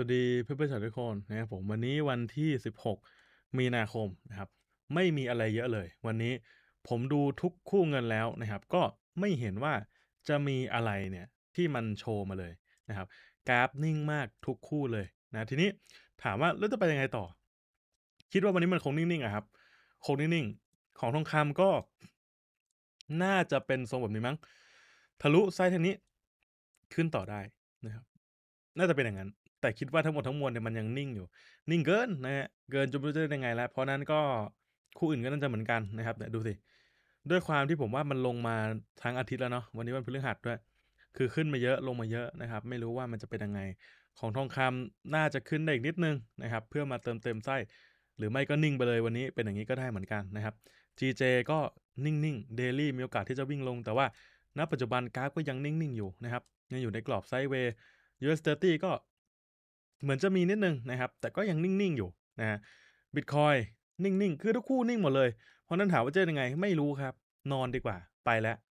วัสดีเพื่อนๆชาวทุกคนนะครับผมวันนี้วันที่ 16 มีนาคมนะครับ ไม่มีอะไรเยอะเลย วันนี้ผมดูทุกคู่เงินแล้วนะครับ ก็ไม่เห็นว่าจะมีอะไรเนี่ย ที่มันโชว์มาเลยนะครับ กราฟนิ่งมากทุกคู่เลยนะ ทีนี้ถามว่าแล้วจะไปยังไงต่อ คิดว่าวันนี้มันคงนิ่งๆอะครับคงนิ่งๆของทองคำก็ น่าจะเป็นทรงแบบนี้มั้งทะลุไซส์ทางนี้ขึ้นต่อได้นะครับน่าจะเป็นอย่างนั้น แต่คิดว่าทั้งหมดทั้งมวลเนี่ยมันยังนิ่งอยู่ นิ่งเกินนะฮะเกินจนไม่รู้จะยังไงแล้ว เพราะนั้นก็คู่อื่นก็น่าจะเหมือนกันนะครับเนี่ยดูสิ ด้วยความที่ผมว่ามันลงมาทั้งอาทิตย์แล้วเนาะ วันนี้วันพฤหัสด้วย คือขึ้นมาเยอะลงมาเยอะนะครับ ไม่รู้ว่ามันจะเป็นยังไง ของทองคำน่าจะขึ้นได้อีกนิดนึงนะครับ เพื่อมาเติมเต็มไส้ หรือไม่ก็นิ่งไปเลยวันนี้เป็นอย่างนี้ก็ได้เหมือนกันนะครับ GJ ก็นิ่งๆเดลี่มีโอกาสที่จะวิ่งลง แต่ว่าณปัจจุบันกราฟก็ยังนิ่งๆอยู่นะครับยังอยู่ในกรอบไซด์เวย์ US 30ก็เหมือนจะมีนิดนึงนะครับ แต่ก็ยังนิ่ง ๆ อยู่นะบิตคอยนิ่ง ๆ คือทุกคู่นิ่งหมดเลย เพราะนั้นถามว่าจะยังไงไม่รู้ครับ นอนดีกว่า ไปแล้ว